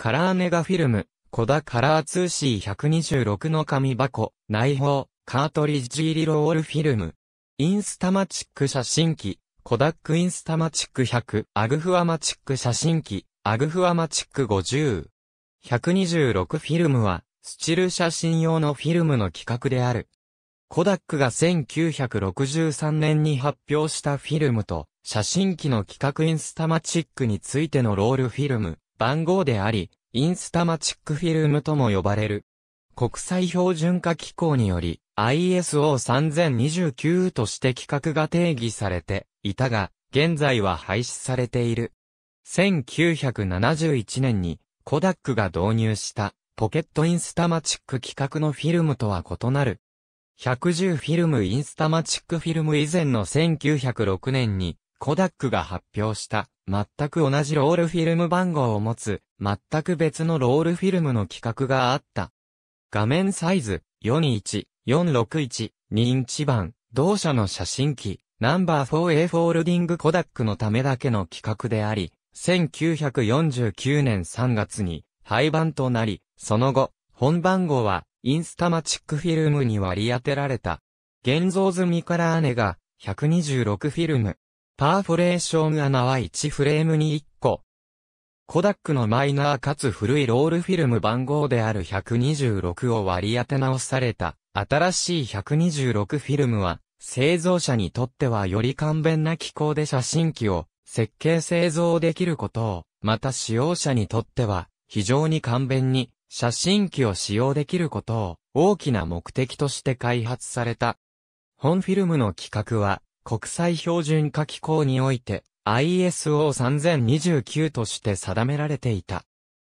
カラーネガフィルム、コダカラー 2C126 の紙箱、内包、カートリッジ入りロールフィルム。インスタマチック写真機、コダックインスタマチック100、アグフアマチック写真機、アグフアマチック50。126フィルムは、スチル写真用のフィルムの規格である。コダックが1963年に発表したフィルムと、写真機の規格インスタマチックについてのロールフィルム。番号であり、インスタマチックフィルムとも呼ばれる。国際標準化機構により ISO3029 として規格が定義されていたが、現在は廃止されている。1971年にコダックが導入したポケットインスタマチック規格のフィルムとは異なる。110フィルムインスタマチックフィルム以前の1906年にコダックが発表した、全く同じロールフィルム番号を持つ、全く別のロールフィルムの規格があった。画面サイズ、421、461、2インチ版、同社の写真機、ナンバー 4A フォールディングコダックのためだけの規格であり、1949年3月に廃盤となり、その後、本番号はインスタマチックフィルムに割り当てられた。現像済みから姉が126フィルム、パーフォレーション穴は1フレームに1個。コダックのマイナーかつ古いロールフィルム番号である126を割り当て直された、新しい126フィルムは、製造者にとってはより簡便な機構で写真機を設計製造できることを、また使用者にとっては、非常に簡便に写真機を使用できることを大きな目的として開発された。本フィルムの規格は国際標準化機構において ISO3029 として定められていた。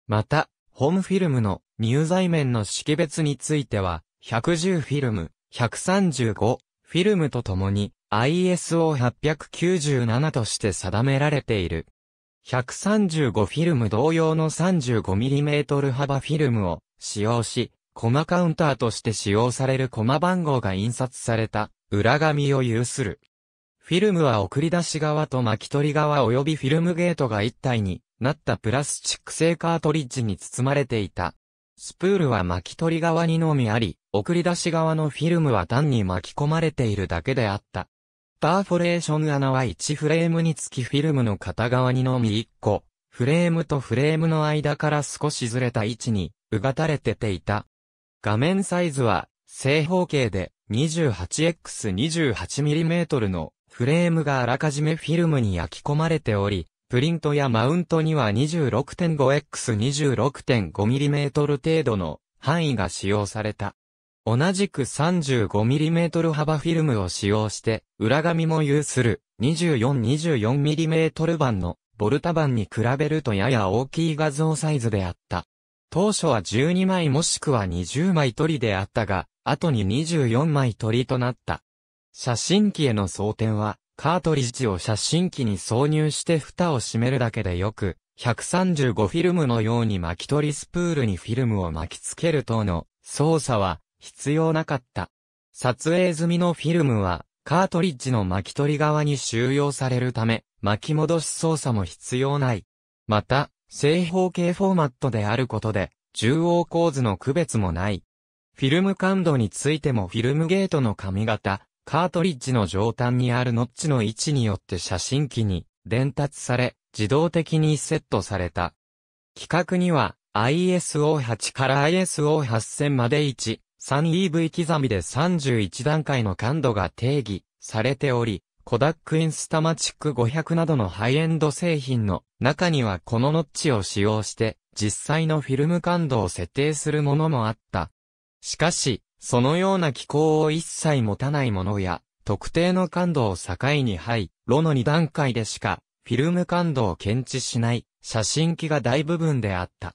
また、ホームフィルムの入材面の識別については、110フィルム、135フィルムとともに ISO897 として定められている。135フィルム同様の 35mm 幅フィルムを使用し、コマカウンターとして使用されるコマ番号が印刷された裏紙を有する。フィルムは送り出し側と巻き取り側及びフィルムゲートが一体になったプラスチック製カートリッジに包まれていた。スプールは巻き取り側にのみあり、送り出し側のフィルムは単に巻き込まれているだけであった。パーフォレーション穴は1フレームにつきフィルムの片側にのみ1個、フレームとフレームの間から少しずれた位置に、うがたれてていた。画面サイズは、正方形で 28x28mm のフレームがあらかじめフィルムに焼き込まれており、プリントやマウントには 26.5x26.5mm 程度の範囲が使用された。同じく 35mm 幅フィルムを使用して、裏紙も有する 24-24mm 版のボルタ版に比べるとやや大きい画像サイズであった。当初は12枚もしくは20枚取りであったが、後に24枚取りとなった。写真機への装填は、カートリッジを写真機に挿入して蓋を閉めるだけでよく、135フィルムのように巻き取りスプールにフィルムを巻き付ける等の操作は必要なかった。撮影済みのフィルムはカートリッジの巻き取り側に収容されるため巻き戻し操作も必要ない。また、正方形フォーマットであることで中央構図の区別もない。フィルム感度についてもフィルムゲートの髪型、カートリッジの上端にあるノッチの位置によって写真機に伝達され、自動的にセットされた。規格には ISO8 から ISO8000 まで1、3EV 刻みで31段階の感度が定義されており、コダックインスタマチック500などのハイエンド製品の中にはこのノッチを使用して実際のフィルム感度を設定するものもあった。しかし、そのような気候を一切持たないものや、特定の感度を境に肺、炉の2段階でしか、フィルム感度を検知しない、写真機が大部分であった。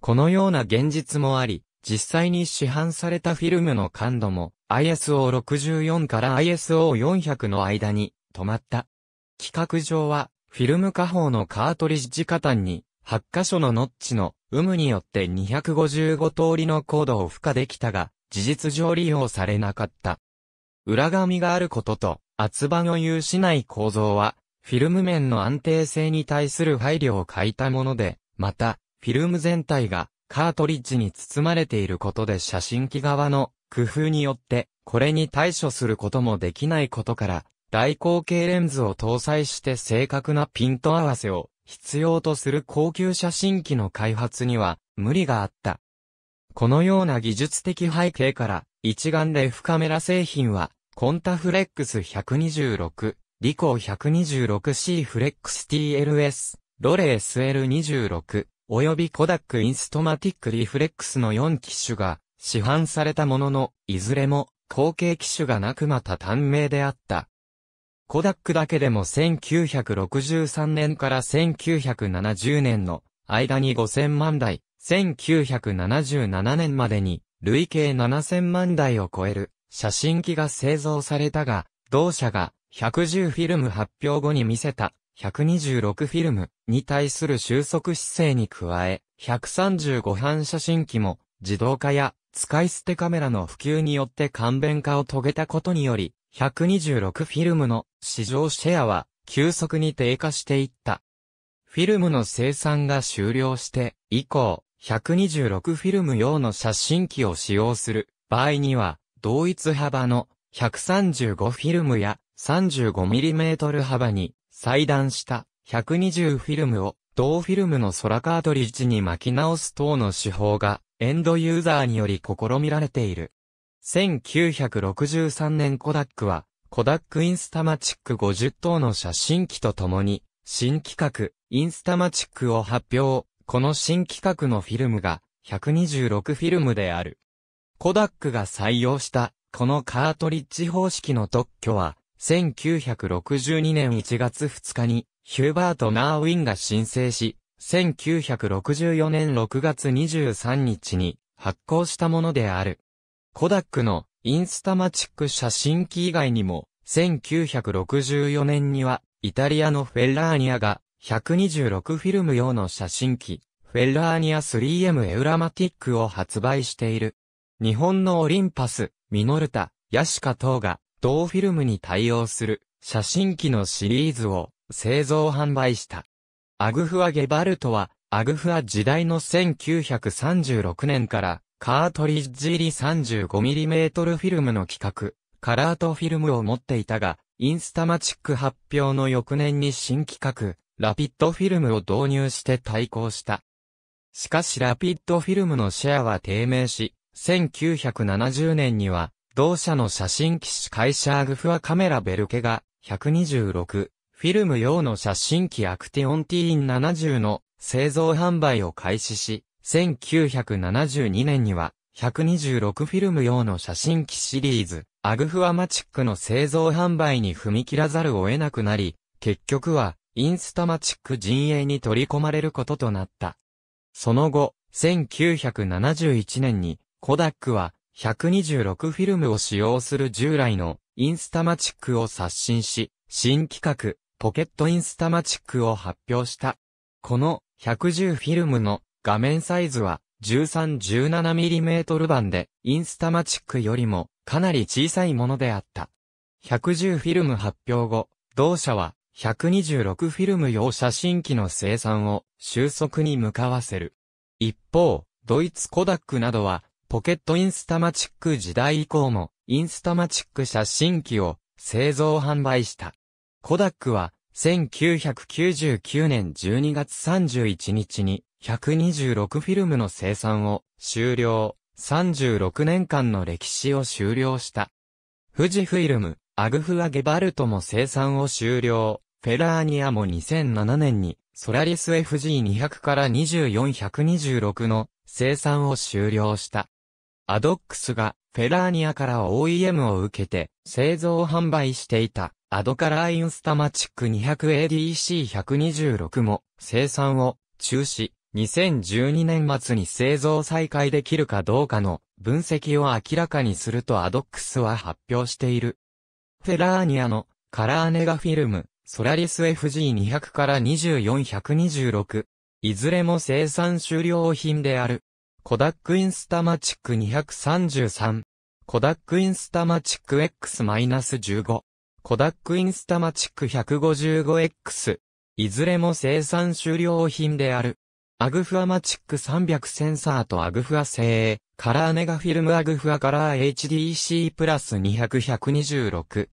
このような現実もあり、実際に市販されたフィルムの感度も ISO64 から ISO400 の間に止まった。規格上はフィルム下方のカートリッジ下端に8箇所のノッチの有無によって255通りのコードを付加できたが、事実上利用されなかった。裏紙があることと、厚場の有しない構造は、フィルム面の安定性に対する配慮を欠いたもので、また、フィルム全体がカートリッジに包まれていることで写真機側の工夫によって、これに対処することもできないことから、大口径レンズを搭載して正確なピント合わせを必要とする高級写真機の開発には無理があった。このような技術的背景から、一眼レフカメラ製品は、コンタフレックス126、リコー 126C フレックス TLS、ロレー SL26、よびコダックインストマティックリフレックスの4機種が、市販されたものの、いずれも、後継機種がなくまた短命であった。コダックだけでも1963年から1970年の間に5000万台、1977年までに累計7000万台を超える写真機が製造されたが、同社が110フィルム発表後に見せた126フィルムに対する収束姿勢に加え、135反写真機も自動化や使い捨てカメラの普及によって簡便化を遂げたことにより、126フィルムの市場シェアは急速に低下していった。フィルムの生産が終了して以降、126フィルム用の写真機を使用する場合には、同一幅の135フィルムや 35mm 幅に裁断した120フィルムを同フィルムの空カートリッジに巻き直す等の手法がエンドユーザーにより試みられている。1963年コダックはコダックインスタマチック50等の写真機とともに新企画インスタマチックを発表。この新規格のフィルムが126フィルムである。コダックが採用したこのカートリッジ方式の特許は1962年1月2日にヒューバート・ナーウィンが申請し、1964年6月23日に発行したものである。コダックのインスタマチック写真機以外にも、1964年にはイタリアのフェッラーニアが126フィルム用の写真機、フェラーニア 3M エウラマティックを発売している。日本のオリンパス、ミノルタ、ヤシカ等が、同フィルムに対応する写真機のシリーズを製造販売した。アグフア・ゲバルトは、アグフア時代の1936年からカートリッジ入り 35mm フィルムの企画、カラートフィルムを持っていたが、インスタマチック発表の翌年に新企画、ラピッドフィルムを導入して対抗した。しかしラピッドフィルムのシェアは低迷し、1970年には、同社の写真機種会社アグフアカメラベルケが、126、フィルム用の写真機アクティオンティーン70の製造販売を開始し、1972年には、126フィルム用の写真機シリーズ、アグフアマチックの製造販売に踏み切らざるを得なくなり、結局は、インスタマチック陣営に取り込まれることとなった。その後、1971年に、コダックは、126フィルムを使用する従来のインスタマチックを刷新し、新企画、ポケットインスタマチックを発表した。この110フィルムの画面サイズは 1317mm 版でインスタマチックよりもかなり小さいものであった。110フィルム発表後、同社は126フィルム用写真機の生産を収束に向かわせる。一方、ドイツコダックなどは、ポケットインスタマチック時代以降も、インスタマチック写真機を製造販売した。コダックは、1999年12月31日に126フィルムの生産を終了、36年間の歴史を終了した。富士フィルム、アグフア・ゲバルトも生産を終了、フェラーニアも2007年に、ソラリス FG200 から24126の生産を終了した。アドックスがフェラーニアから OEM を受けて製造販売していたアドカラインスタマチック 200ADC126 も生産を中止、2012年末に製造再開できるかどうかの分析を明らかにするとアドックスは発表している。フェラーニアのカラーネガフィルムソラリス FG200 から24126。いずれも生産終了品である。コダックインスタマチック233。コダックインスタマチック X-15。コダックインスタマチック 155X。いずれも生産終了品である。アグフアマチック300センサーとアグフア製、カラーネガフィルムアグフアカラー HDC プラス200-126。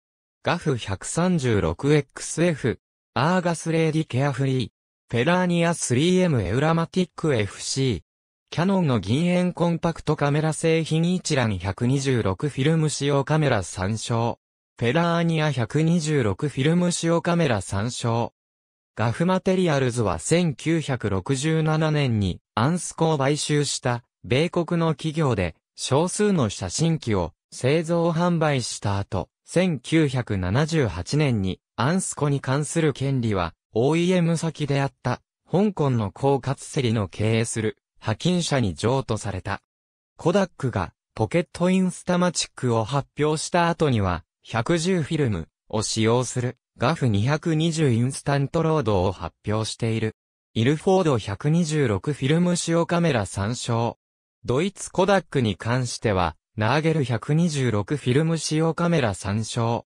ガフ 136XF、アーガスレーディケアフリー、ペラーニア 3M エウラマティック FC、キャノンの銀塩コンパクトカメラ製品一覧126フィルム使用カメラ参照、ペラーニア126フィルム使用カメラ参照。ガフマテリアルズは1967年にアンスコを買収した米国の企業で少数の写真機を製造販売した後、1978年にアンスコに関する権利は OEM 先であった香港の高活セリの経営する派遣者に譲渡された。コダックがポケットインスタマチックを発表した後には110フィルムを使用するガフ220インスタントロードを発表している。イルフォード126フィルム使用カメラ参照。ドイツコダックに関しては、ナーゲル126フィルム使用カメラ参照。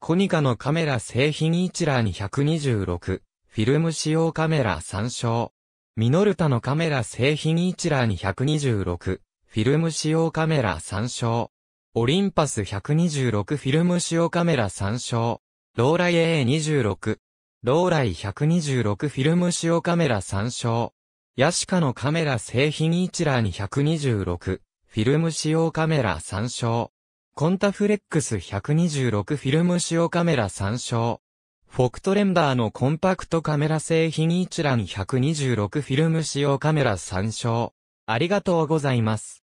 コニカのカメラ製品一覧126フィルム使用カメラ参照。ミノルタのカメラ製品一覧126フィルム使用カメラ参照。オリンパス126フィルム使用カメラ参照。ローライ A26。ローライ126フィルム使用カメラ参照。ヤシカのカメラ製品一覧126。フィルム使用カメラ参照。コンタフレックス126フィルム使用カメラ参照。フォクトレンダーのコンパクトカメラ製品一覧126フィルム使用カメラ参照。ありがとうございます。